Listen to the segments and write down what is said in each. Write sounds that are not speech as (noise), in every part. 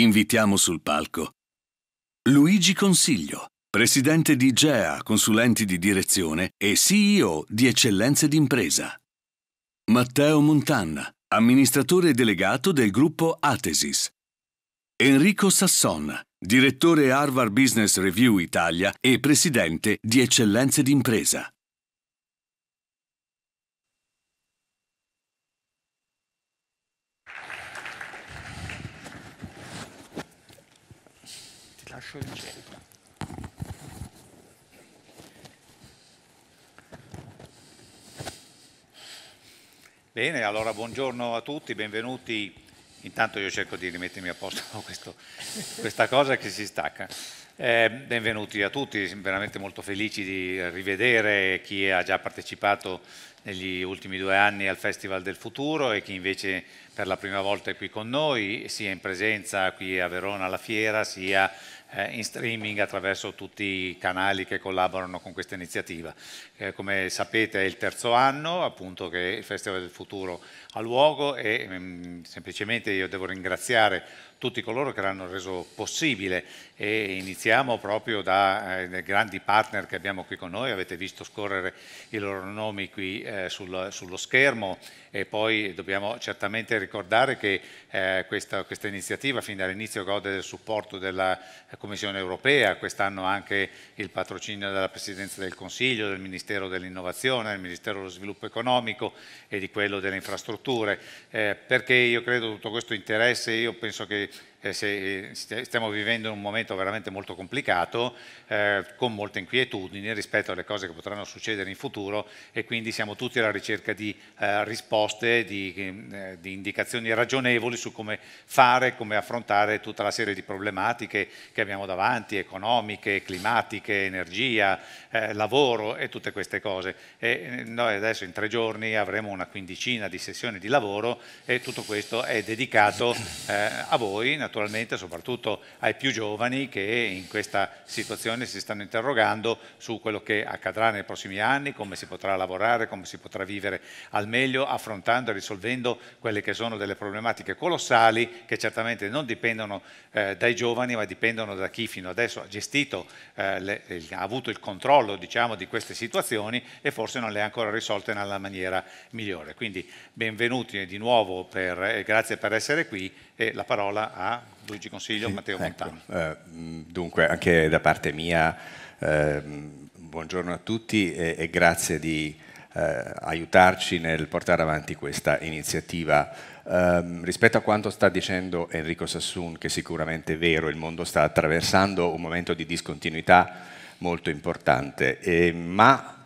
Invitiamo sul palco Luigi Consiglio, presidente di GEA Consulenti di Direzione e CEO di Eccellenze d'Impresa. Matteo Montanna, amministratore delegato del gruppo Atesis. Enrico Sasson, direttore Harvard Business Review Italia e presidente di Eccellenze d'Impresa. sciolgente. Bene, allora buongiorno a tutti, benvenuti. Intanto io cerco di rimettermi a posto (laughs) questo, questa cosa che si stacca. Eh, benvenuti a tutti, veramente molto felici di rivedere chi ha già partecipato negli ultimi due anni al Festival del Futuro e chi invece per la prima volta è qui con noi, sia in presenza qui a Verona alla fiera, sia eh, in streaming attraverso tutti i canali che collaborano con questa iniziativa. Eh, come sapete è il terzo anno appunto, che il Festival del Futuro ha luogo e mh, mm, semplicemente io devo ringraziare tutti coloro che l'hanno reso possibile e iniziamo proprio dai eh, grandi partner che abbiamo qui con noi, avete visto scorrere i loro nomi qui eh, sul, sullo schermo e poi dobbiamo certamente ricordare che eh, questa, questa iniziativa fin dall'inizio gode del supporto della Commissione europea, quest'anno anche il patrocinio della Presidenza del Consiglio, del Ministero dell'Innovazione, del Ministero dello Sviluppo Economico e di quello delle infrastrutture, eh, perché io credo tutto questo interesse, io penso che eh, se, eh, stiamo vivendo un momento veramente molto complicato, eh, con molte inquietudini rispetto alle cose che potranno succedere in futuro e quindi siamo tutti alla ricerca di eh, risposte, di, eh, di indicazioni ragionevoli su come fare, come affrontare tutta la serie di problematiche che abbiamo abbiamo davanti, economiche, climatiche, energia, eh, lavoro e tutte queste cose. E eh, noi adesso in tre giorni avremo una quindicina di sessioni di lavoro e tutto questo è dedicato eh, a voi, naturalmente, soprattutto ai più giovani che in questa situazione si stanno interrogando su quello che accadrà nei prossimi anni, come si potrà lavorare, come si potrà vivere al meglio, affrontando e risolvendo quelle che sono delle problematiche colossali che certamente non dipendono eh, dai giovani ma dipendono da da chi fino adesso ha gestito, eh, le, ha avuto il controllo diciamo, di queste situazioni e forse non le ha ancora risolte nella maniera migliore. Quindi benvenuti di nuovo e eh, grazie per essere qui e la parola a Luigi Consiglio sì, Matteo ecco. Montano. Uh, dunque anche da parte mia uh, buongiorno a tutti e, e grazie di eh, aiutarci nel portare avanti questa iniziativa. Um, rispetto a quanto sta dicendo Enrico Sassoon, che sicuramente è vero, il mondo sta attraversando un momento di discontinuità molto importante, eh, ma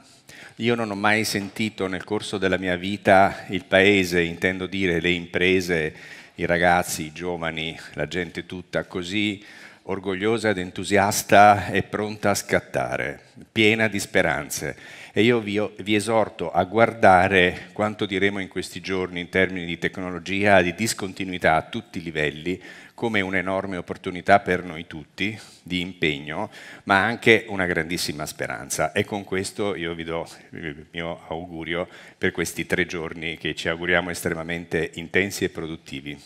io non ho mai sentito nel corso della mia vita il paese, intendo dire le imprese, i ragazzi, i giovani, la gente tutta così orgogliosa ed entusiasta e pronta a scattare, piena di speranze. E io vi, vi esorto a guardare quanto diremo in questi giorni in termini di tecnologia, di discontinuità a tutti i livelli, come un'enorme opportunità per noi tutti di impegno, ma anche una grandissima speranza. E con questo io vi do il mio augurio per questi tre giorni che ci auguriamo estremamente intensi e produttivi.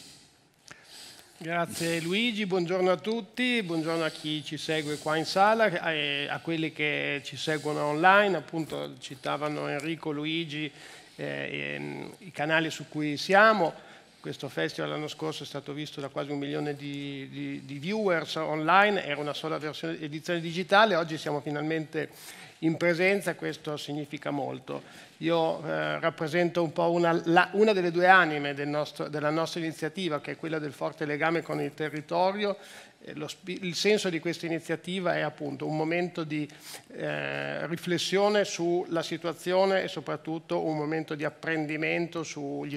Grazie Luigi, buongiorno a tutti, buongiorno a chi ci segue qua in sala eh, a quelli che ci seguono online, appunto citavano Enrico, Luigi, eh, ehm, i canali su cui siamo. Questo festival l'anno scorso è stato visto da quasi un milione di, di, di viewers online, era una sola versione, edizione digitale, oggi siamo finalmente in presenza questo significa molto. Io eh, rappresento un po' una, la, una delle due anime del nostro, della nostra iniziativa, che è quella del forte legame con il territorio. Eh, lo, il senso di questa iniziativa è appunto un momento di eh, riflessione sulla situazione e soprattutto un momento di apprendimento, eh,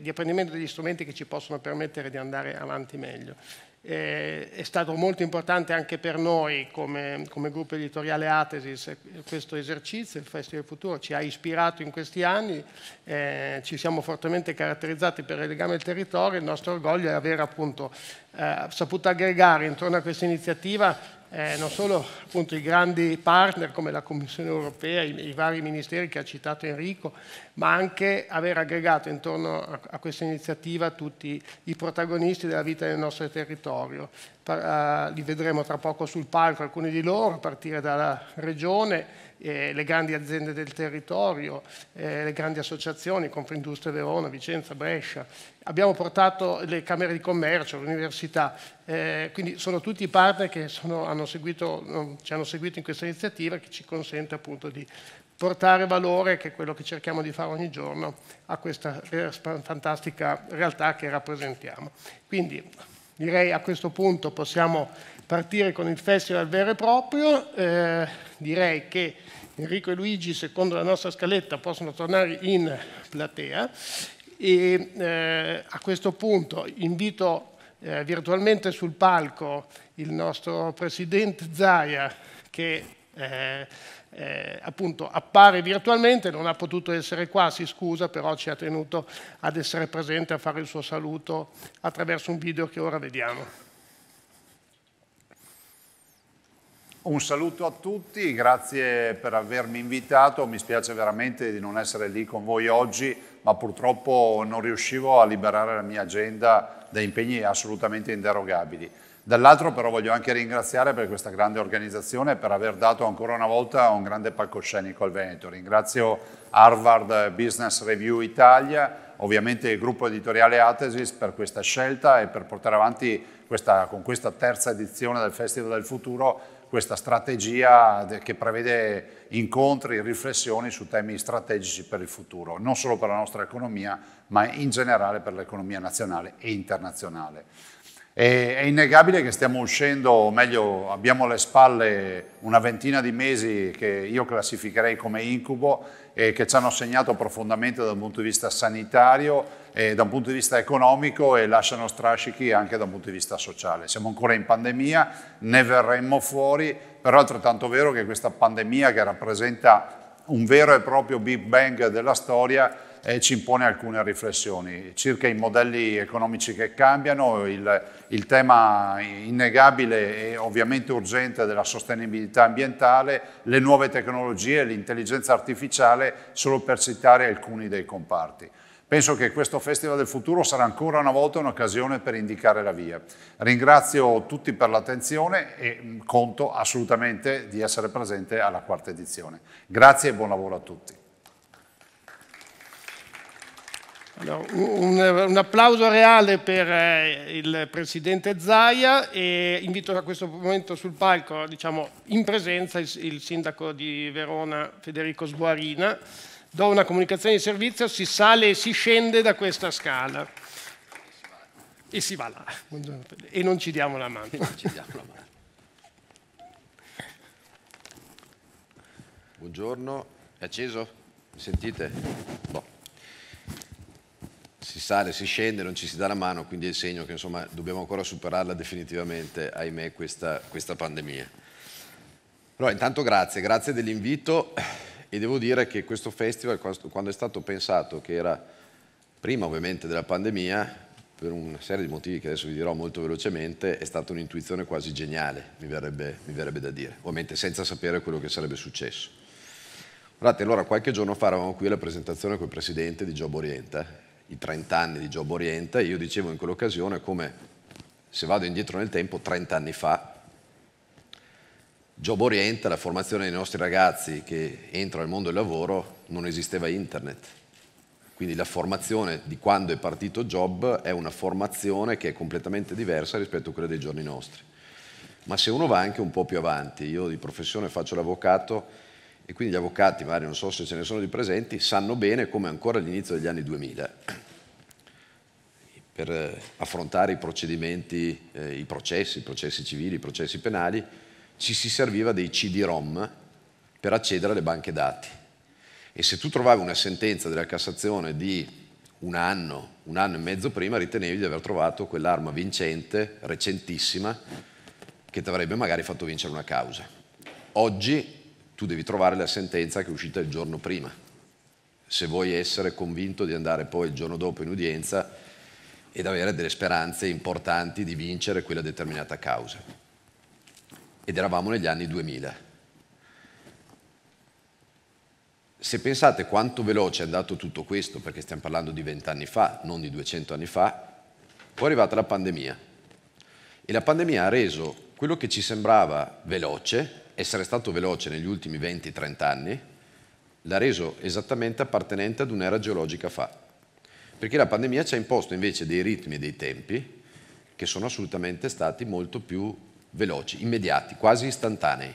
di apprendimento degli strumenti che ci possono permettere di andare avanti meglio. Eh, è stato molto importante anche per noi come, come gruppo editoriale Atesis questo esercizio, il Festival del Futuro, ci ha ispirato in questi anni, eh, ci siamo fortemente caratterizzati per il legame al territorio, il nostro orgoglio è aver appunto eh, saputo aggregare intorno a questa iniziativa eh, non solo appunto, i grandi partner come la Commissione europea, i, i, vari ministeri che ha citato Enrico, ma anche aver aggregato intorno a, a questa iniziativa tutti i protagonisti della vita del nostro territorio. Pa, eh, li vedremo tra poco sul palco alcuni di loro, a partire dalla Regione, eh, le grandi aziende del territorio, eh, le grandi associazioni, Confindustria Verona, Vicenza, Brescia. Abbiamo portato le Camere di Commercio, l'Università, eh, quindi sono tutti i partner che sono, hanno seguito, ci hanno seguito in questa iniziativa che ci consente appunto di portare valore, che è quello che cerchiamo di fare ogni giorno, a questa eh, fantastica realtà che rappresentiamo. Quindi Direi a questo punto possiamo partire con il festival vero e proprio. Eh, direi che Enrico e Luigi, secondo la nostra scaletta, possono tornare in platea. E eh, a questo punto invito eh, virtualmente sul palco il nostro presidente Zaia che eh, eh, appunto appare virtualmente, non ha potuto essere qua, si scusa, però ci ha tenuto ad essere presente a fare il suo saluto attraverso un video che ora vediamo. Un saluto a tutti, grazie per avermi invitato, mi spiace veramente di non essere lì con voi oggi, ma purtroppo non riuscivo a liberare la mia agenda da impegni assolutamente inderogabili. Dall'altro però voglio anche ringraziare per questa grande organizzazione e per aver dato ancora una volta un grande palcoscenico al Veneto. Ringrazio Harvard Business Review Italia, ovviamente il gruppo editoriale Atesis per questa scelta e per portare avanti questa, con questa terza edizione del Festival del Futuro questa strategia che prevede incontri, e riflessioni su temi strategici per il futuro, non solo per la nostra economia, ma in generale per l'economia nazionale e internazionale è innegabile che stiamo uscendo, o meglio abbiamo alle spalle una ventina di mesi che io classificherei come incubo e che ci hanno segnato profondamente dal punto di vista sanitario, eh, da un punto di vista economico e lasciano strascichi anche da un punto di vista sociale. Siamo ancora in pandemia, ne verremmo fuori, però è altrettanto vero che questa pandemia che rappresenta un vero e proprio Big Bang della storia e ci impone alcune riflessioni circa i modelli economici che cambiano, il, il tema innegabile e ovviamente urgente della sostenibilità ambientale, le nuove tecnologie, l'intelligenza artificiale, solo per citare alcuni dei comparti. Penso che questo Festival del Futuro sarà ancora una volta un'occasione per indicare la via. Ringrazio tutti per l'attenzione e mm, conto assolutamente di essere presente alla quarta edizione. Grazie e buon lavoro a tutti. Allora, un, un, applauso reale per eh, il Presidente Zaia e invito a questo momento sul palco, diciamo, in presenza, il, il Sindaco di Verona Federico Sguarina. Do una comunicazione di servizio, si sale e si scende da questa scala. E si va là. E non ci diamo la mano. Buongiorno, è acceso? Mi sentite? Boh si sale, si scende, non ci si dà la mano, quindi è il segno che insomma, dobbiamo ancora superarla definitivamente, ahimè, questa, questa pandemia. Però intanto grazie, grazie dell'invito e devo dire che questo festival, quando è stato pensato, che era prima ovviamente della pandemia, per una serie di motivi che adesso vi dirò molto velocemente, è stata un'intuizione quasi geniale, mi verrebbe, mi verrebbe da dire, ovviamente senza sapere quello che sarebbe successo. Guardate, allora qualche giorno fa eravamo qui alla presentazione col presidente di Job Orienta i 30 anni di Job Orienta, io dicevo in quell'occasione come se vado indietro nel tempo, 30 anni fa, Job Orienta, la formazione dei nostri ragazzi che entrano nel mondo del lavoro, non esisteva internet. Quindi la formazione di quando è partito Job è una formazione che è completamente diversa rispetto a quella dei giorni nostri. Ma se uno va anche un po' più avanti, io di professione faccio l'avvocato, e quindi gli avvocati, magari non so se ce ne sono di presenti, sanno bene come ancora all'inizio degli anni 2000, per eh, affrontare i procedimenti, eh, i processi, i processi civili, i processi penali, ci si serviva dei CD-ROM per accedere alle banche dati. E se tu trovavi una sentenza della Cassazione di un anno, un anno e mezzo prima, ritenevi di aver trovato quell'arma vincente, recentissima, che ti avrebbe magari fatto vincere una causa. Oggi tu devi trovare la sentenza che è uscita il giorno prima. Se vuoi essere convinto di andare poi il giorno dopo in udienza ed avere delle speranze importanti di vincere quella determinata causa. Ed eravamo negli anni 2000. Se pensate quanto veloce è andato tutto questo, perché stiamo parlando di vent'anni fa, non di 200 anni fa, poi è arrivata la pandemia. E la pandemia ha reso quello che ci sembrava veloce, essere stato veloce negli ultimi 20-30 anni l'ha reso esattamente appartenente ad un'era geologica fa. Perché la pandemia ci ha imposto invece dei ritmi e dei tempi che sono assolutamente stati molto più veloci, immediati, quasi istantanei.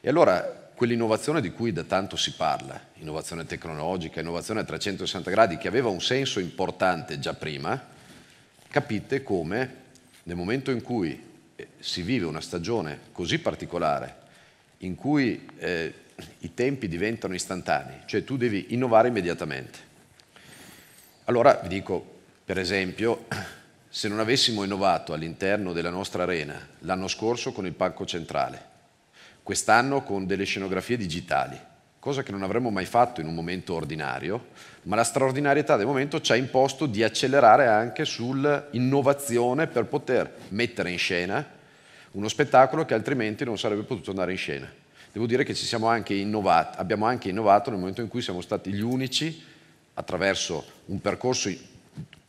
E allora quell'innovazione di cui da tanto si parla, innovazione tecnologica, innovazione a 360 gradi, che aveva un senso importante già prima, capite come nel momento in cui eh, si vive una stagione così particolare in cui eh, i tempi diventano istantanei, cioè tu devi innovare immediatamente. Allora vi dico, per esempio, se non avessimo innovato all'interno della nostra arena l'anno scorso con il palco centrale, quest'anno con delle scenografie digitali, cosa che non avremmo mai fatto in un momento ordinario, ma la straordinarietà del momento ci ha imposto di accelerare anche sull'innovazione per poter mettere in scena uno spettacolo che altrimenti non sarebbe potuto andare in scena. Devo dire che anche innovati, abbiamo anche innovato nel momento in cui siamo stati gli unici, attraverso un percorso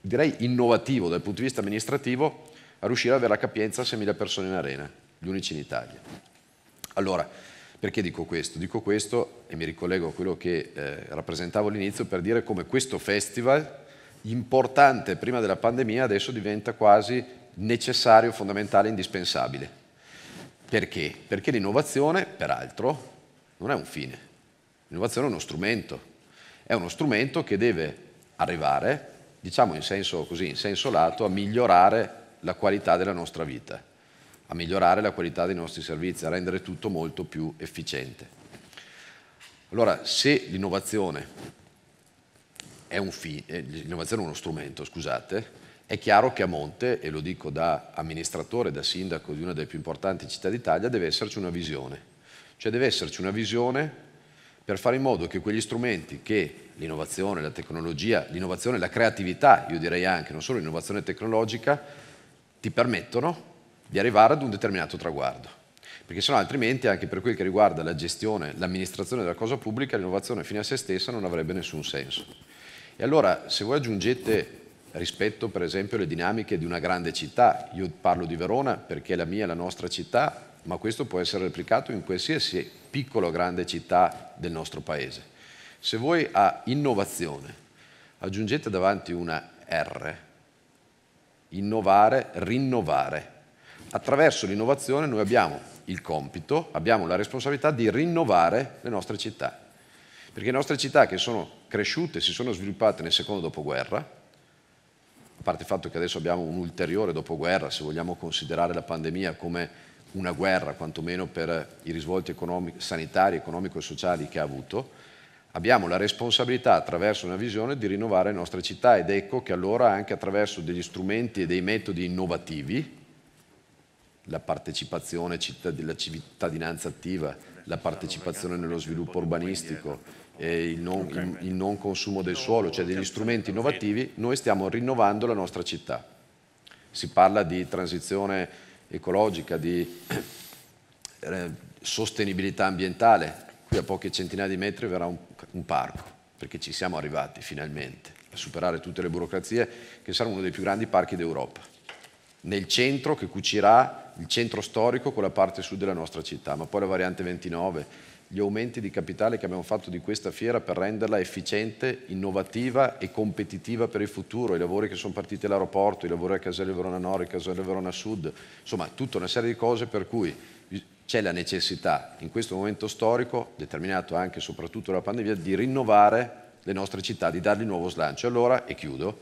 direi innovativo dal punto di vista amministrativo, a riuscire ad avere la capienza a 6.000 persone in arena, gli unici in Italia. Allora, perché dico questo? Dico questo e mi ricollego a quello che eh, rappresentavo all'inizio per dire come questo festival importante prima della pandemia adesso diventa quasi necessario, fondamentale, indispensabile. Perché? Perché l'innovazione, peraltro, non è un fine. L'innovazione è uno strumento. È uno strumento che deve arrivare, diciamo in senso così, in senso lato, a migliorare la qualità della nostra vita, a migliorare la qualità dei nostri servizi, a rendere tutto molto più efficiente. Allora, se l'innovazione è, un fi- eh, è uno strumento, scusate, è chiaro che a monte, e lo dico da amministratore, da sindaco di una delle più importanti città d'Italia, deve esserci una visione. Cioè deve esserci una visione per fare in modo che quegli strumenti che l'innovazione, la tecnologia, l'innovazione, la creatività, io direi anche, non solo l'innovazione tecnologica, ti permettono di arrivare ad un determinato traguardo. Perché sennò altrimenti, anche per quel che riguarda la gestione, l'amministrazione della cosa pubblica, l'innovazione fino a se stessa non avrebbe nessun senso. E allora, se voi aggiungete rispetto per esempio alle dinamiche di una grande città. Io parlo di Verona perché è la mia, la nostra città, ma questo può essere replicato in qualsiasi piccola o grande città del nostro paese. Se voi a innovazione aggiungete davanti una R, innovare, rinnovare, attraverso l'innovazione noi abbiamo il compito, abbiamo la responsabilità di rinnovare le nostre città. Perché le nostre città che sono cresciute, si sono sviluppate nel secondo dopoguerra, a parte il fatto che adesso abbiamo un ulteriore dopoguerra, se vogliamo considerare la pandemia come una guerra, quantomeno per i risvolti economici, sanitari, economico e sociali che ha avuto, abbiamo la responsabilità attraverso una visione di rinnovare le nostre città ed ecco che allora anche attraverso degli strumenti e dei metodi innovativi, la partecipazione, la cittadinanza attiva, la partecipazione nello sviluppo urbanistico, il non, il, il non consumo del suolo, cioè degli strumenti innovativi, noi stiamo rinnovando la nostra città. Si parla di transizione ecologica, di eh, sostenibilità ambientale, qui a poche centinaia di metri verrà un, un parco, perché ci siamo arrivati finalmente a superare tutte le burocrazie, che sarà uno dei più grandi parchi d'Europa, nel centro che cucirà il centro storico con la parte sud della nostra città, ma poi la variante 29, gli aumenti di capitale che abbiamo fatto di questa fiera per renderla efficiente, innovativa e competitiva per il futuro, i lavori che sono partiti all'aeroporto, i lavori a Casello Verona Nord, Casello Verona Sud, insomma tutta una serie di cose per cui c'è la necessità in questo momento storico, determinato anche e soprattutto dalla pandemia, di rinnovare le nostre città, di dargli nuovo slancio. Allora, e chiudo,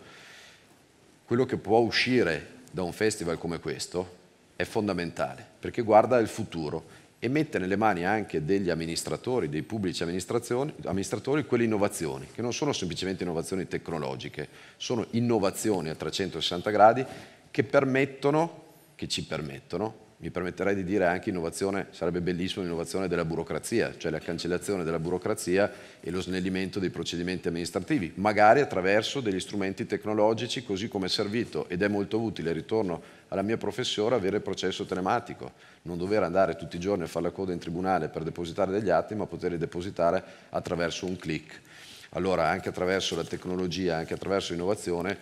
quello che può uscire da un festival come questo, è fondamentale perché guarda il futuro e mette nelle mani anche degli amministratori, dei pubblici amministratori, quelle innovazioni, che non sono semplicemente innovazioni tecnologiche, sono innovazioni a 360 gradi che permettono, che ci permettono mi permetterei di dire anche innovazione, sarebbe bellissima l'innovazione della burocrazia, cioè la cancellazione della burocrazia e lo snellimento dei procedimenti amministrativi, magari attraverso degli strumenti tecnologici, così come è servito ed è molto utile, ritorno alla mia professora, avere il processo telematico, non dover andare tutti i giorni a fare la coda in tribunale per depositare degli atti, ma poterli depositare attraverso un click. Allora, anche attraverso la tecnologia, anche attraverso l'innovazione,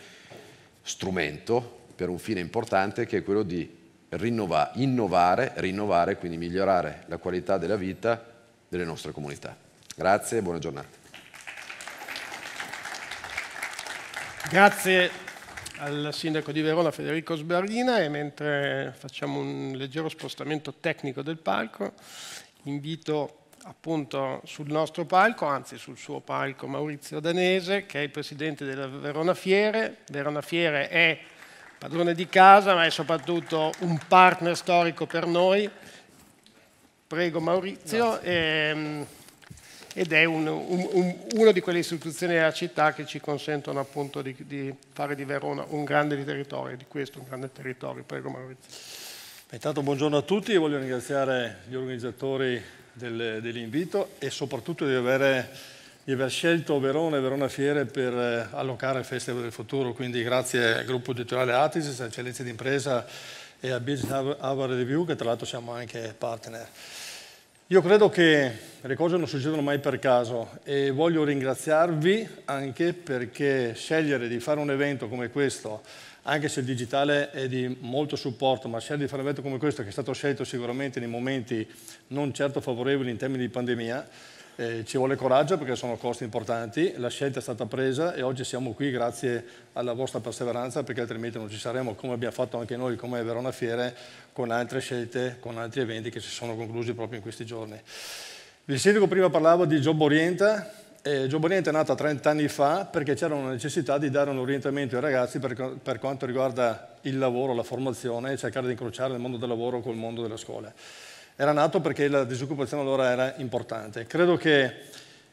strumento per un fine importante che è quello di rinnova, innovare, rinnovare, quindi migliorare la qualità della vita delle nostre comunità. Grazie e buona giornata. Grazie al sindaco di Verona Federico Sbarrina e mentre facciamo un leggero spostamento tecnico del palco invito appunto sul nostro palco, anzi sul suo palco Maurizio Danese che è il presidente della Verona Fiere. Verona Fiere è padrone di casa, ma è soprattutto un partner storico per noi. Prego Maurizio, ehm, ed è un, un, un, una di quelle istituzioni della città che ci consentono appunto di, di fare di Verona un grande territorio, di questo un grande territorio. Prego Maurizio. Intanto buongiorno a tutti e voglio ringraziare gli organizzatori del, dell'invito e soprattutto di avere di aver scelto Verona e Verona Fiere per eh, allocare il Festival del Futuro, quindi grazie al gruppo editoriale Atis, Eccellenza d'Impresa e a Business Hour Review, che tra l'altro siamo anche partner. Io credo che le cose non succedono mai per caso e voglio ringraziarvi anche perché scegliere di fare un evento come questo, anche se il digitale è di molto supporto, ma scegliere di fare un evento come questo che è stato scelto sicuramente nei momenti non certo favorevoli in termini di pandemia, eh, ci vuole coraggio perché sono costi importanti, la scelta è stata presa e oggi siamo qui grazie alla vostra perseveranza perché altrimenti non ci saremmo, come abbiamo fatto anche noi, come Verona Fiere, con altre scelte, con altri eventi che si sono conclusi proprio in questi giorni. Il sindaco prima parlava di Job Orienta, eh, Job Orienta è nata 30 anni fa perché c'era una necessità di dare un orientamento ai ragazzi per, per quanto riguarda il lavoro, la formazione e cercare di incrociare il mondo del lavoro col mondo della scuola era nato perché la disoccupazione allora era importante. Credo che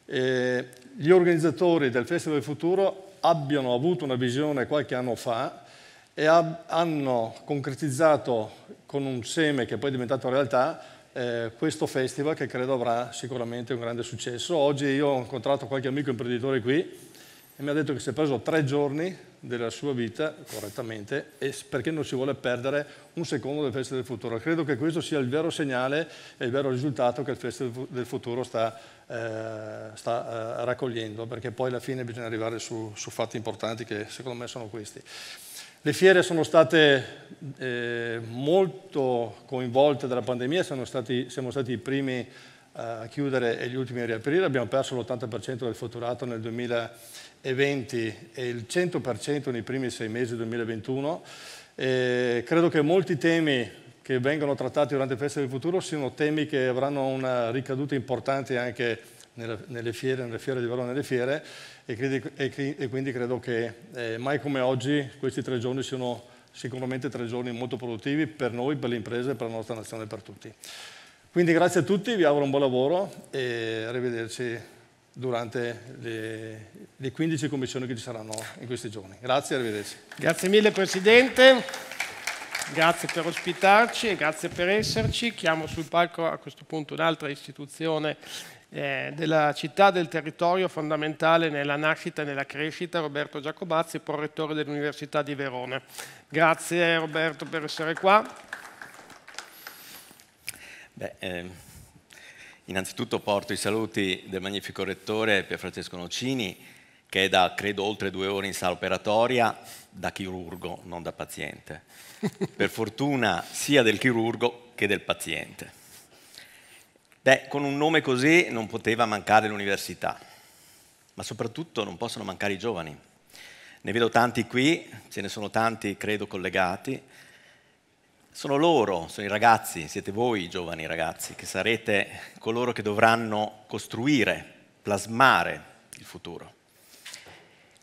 eh, gli organizzatori del Festival del Futuro abbiano avuto una visione qualche anno fa e ab- hanno concretizzato con un seme che poi è diventato realtà eh, questo festival che credo avrà sicuramente un grande successo. Oggi io ho incontrato qualche amico imprenditore qui e mi ha detto che si è preso tre giorni della sua vita correttamente e perché non si vuole perdere un secondo del Festival del Futuro. Credo che questo sia il vero segnale e il vero risultato che il Festival del Futuro sta, eh, sta eh, raccogliendo, perché poi alla fine bisogna arrivare su, su, fatti importanti che secondo me sono questi. Le fiere sono state eh, molto coinvolte dalla pandemia, stati, siamo stati i primi eh, a chiudere e gli ultimi a riaprire, abbiamo perso l'80% del fatturato nel 2020 eventi e il 100% nei primi sei mesi 2021. Eh, credo che molti temi che vengono trattati durante il Festival del Futuro siano temi che avranno una ricaduta importante anche nella, nelle fiere, nelle fiere di Verona, nelle fiere e, credi, e, e quindi credo che eh, mai come oggi questi tre giorni siano sicuramente tre giorni molto produttivi per noi, per le imprese, per la nostra nazione e per tutti. Quindi grazie a tutti, vi auguro un buon lavoro e arrivederci durante le, le 15 commissioni che ci saranno in questi giorni. Grazie, arrivederci. Grazie mille Presidente, grazie per ospitarci e grazie per esserci. Chiamo sul palco a questo punto un'altra istituzione eh, della città, del territorio fondamentale nella nascita e nella crescita, Roberto Giacobazzi, prorettore dell'Università di Verona. Grazie Roberto per essere qua. Beh, eh Innanzitutto porto i saluti del magnifico rettore Pier Francesco Nocini, che è da credo oltre due ore in sala operatoria, da chirurgo, non da paziente. (laughs) per fortuna sia del chirurgo che del paziente. Beh, con un nome così non poteva mancare l'università, ma soprattutto non possono mancare i giovani. Ne vedo tanti qui, ce ne sono tanti credo collegati, sono loro, sono i ragazzi, siete voi i giovani ragazzi, che sarete coloro che dovranno costruire, plasmare il futuro.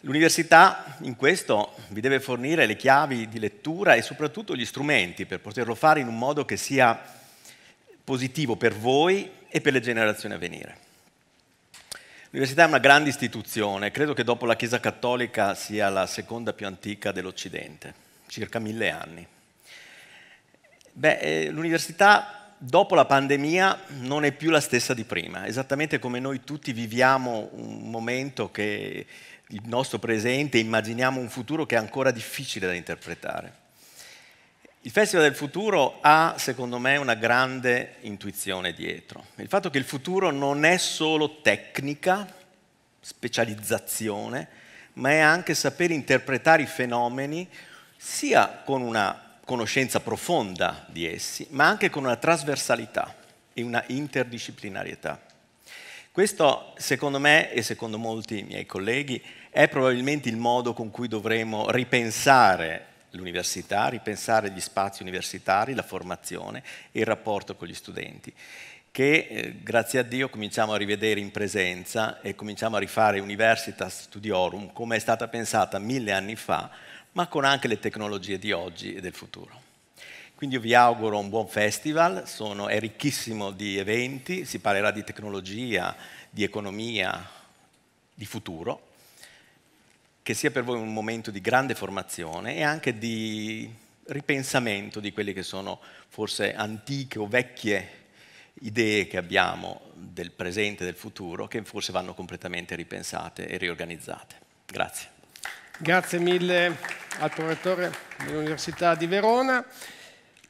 L'università in questo vi deve fornire le chiavi di lettura e soprattutto gli strumenti per poterlo fare in un modo che sia positivo per voi e per le generazioni a venire. L'università è una grande istituzione, credo che dopo la Chiesa Cattolica sia la seconda più antica dell'Occidente, circa mille anni. Beh, eh, l'università dopo la pandemia non è più la stessa di prima, esattamente come noi tutti viviamo un momento che il nostro presente, immaginiamo un futuro che è ancora difficile da interpretare. Il Festival del Futuro ha, secondo me, una grande intuizione dietro. Il fatto che il futuro non è solo tecnica, specializzazione, ma è anche saper interpretare i fenomeni sia con una conoscenza profonda di essi, ma anche con una trasversalità e una interdisciplinarietà. Questo, secondo me e secondo molti miei colleghi, è probabilmente il modo con cui dovremo ripensare l'università, ripensare gli spazi universitari, la formazione e il rapporto con gli studenti, che eh, grazie a Dio cominciamo a rivedere in presenza e cominciamo a rifare Universitas Studiorum come è stata pensata mille anni fa ma con anche le tecnologie di oggi e del futuro. Quindi io vi auguro un buon festival, sono, è ricchissimo di eventi, si parlerà di tecnologia, di economia, di futuro, che sia per voi un momento di grande formazione e anche di ripensamento di quelle che sono forse antiche o vecchie idee che abbiamo del presente e del futuro che forse vanno completamente ripensate e riorganizzate. Grazie. Grazie mille al prorettore dell'Università di Verona.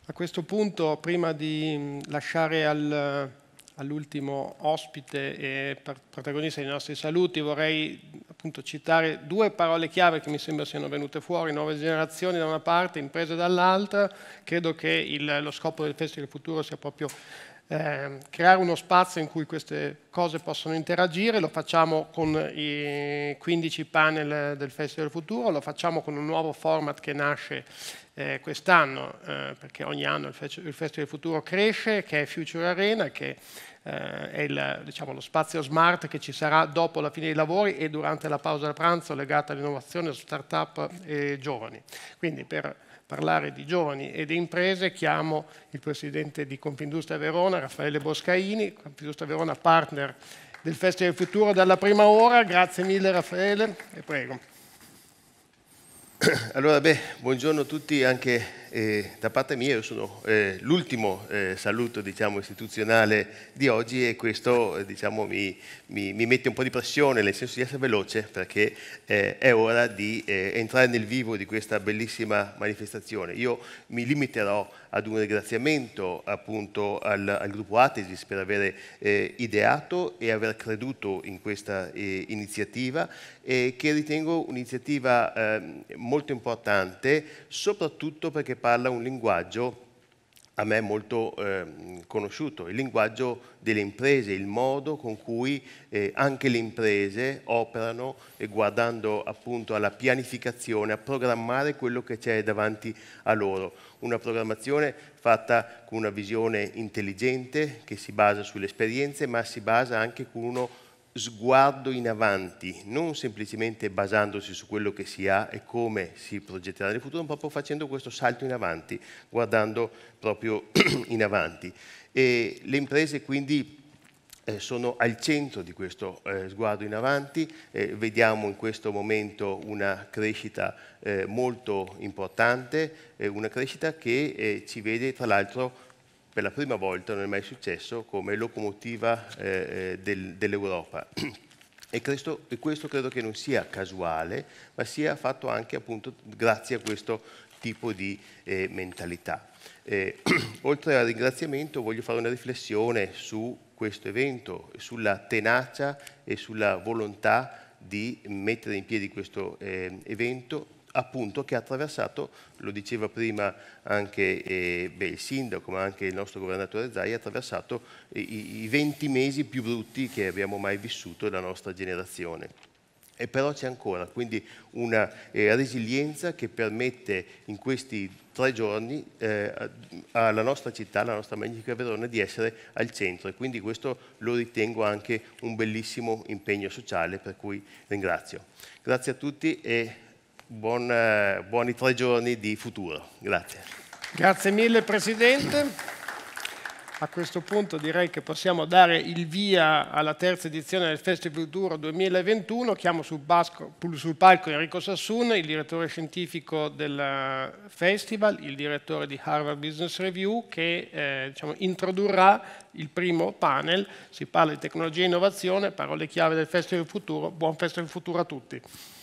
A questo punto, prima di lasciare al, all'ultimo ospite e protagonista dei nostri saluti, vorrei appunto citare due parole chiave che mi sembra siano venute fuori, nuove generazioni da una parte, imprese dall'altra. Credo che il, lo scopo del Festival del Futuro sia proprio eh, creare uno spazio in cui queste cose possono interagire, lo facciamo con i 15 panel del Festival del Futuro, lo facciamo con un nuovo format che nasce eh, quest'anno, eh, perché ogni anno il, Festival del Futuro cresce, che è Future Arena, che eh, è il, diciamo, lo spazio smart che ci sarà dopo la fine dei lavori e durante la pausa da pranzo legata all'innovazione, start-up e giovani. Quindi per parlare di giovani e di imprese, chiamo il presidente di Confindustria Verona, Raffaele Boscaini, Confindustria Verona partner del Festival del Futuro dalla prima ora. Grazie mille Raffaele e prego. (clears throat) Allora, beh, buongiorno a tutti, anche eh, da parte mia, io sono eh, l'ultimo eh, saluto diciamo, istituzionale di oggi e questo eh, diciamo, mi, mi, mi, mette un po' di pressione, nel senso di essere veloce, perché eh, è ora di eh, entrare nel vivo di questa bellissima manifestazione. Io mi limiterò a ad un ringraziamento appunto al, al gruppo Atesis per aver eh, ideato e aver creduto in questa eh, iniziativa eh, che ritengo un'iniziativa ehm, molto importante soprattutto perché parla un linguaggio a me molto eh, conosciuto, il linguaggio delle imprese, il modo con cui eh, anche le imprese operano e guardando appunto alla pianificazione, a programmare quello che c'è davanti a loro. Una programmazione fatta con una visione intelligente che si basa sulle esperienze ma si basa anche con uno sguardo in avanti, non semplicemente basandosi su quello che si ha e come si progetterà nel futuro, ma proprio facendo questo salto in avanti, guardando proprio (clears throat) in avanti. E le imprese quindi eh, sono al centro di questo eh, sguardo in avanti, eh, vediamo in questo momento una crescita molto importante, una crescita che ci vede tra l'altro per la prima volta non è mai successo come locomotiva eh, eh, del, dell'Europa. E questo, e questo, credo che non sia casuale, ma sia fatto anche appunto grazie a questo tipo di eh, mentalità. Eh, (clears throat) oltre al ringraziamento voglio fare una riflessione su questo evento, sulla tenacia e sulla volontà di mettere in piedi questo eh, evento appunto che ha attraversato, lo diceva prima anche eh, beh, il sindaco ma anche il nostro governatore Zai, ha attraversato i, i 20 mesi più brutti che abbiamo mai vissuto la nostra generazione. E però c'è ancora, quindi una eh, resilienza che permette in questi tre giorni eh, alla nostra città, alla nostra magnifica Verona, di essere al centro e quindi questo lo ritengo anche un bellissimo impegno sociale per cui ringrazio. Grazie a tutti e buon, eh, buoni tre giorni di futuro. Grazie. Grazie mille Presidente. A questo punto direi che possiamo dare il via alla terza edizione del Festival Futuro 2021. Chiamo sul, basco, sul, palco Enrico Sassun, il direttore scientifico del festival, il direttore di Harvard Business Review, che eh, diciamo, introdurrà il primo panel. Si parla di tecnologia e innovazione, parole chiave del Festival Futuro. Buon Festival Futuro a tutti.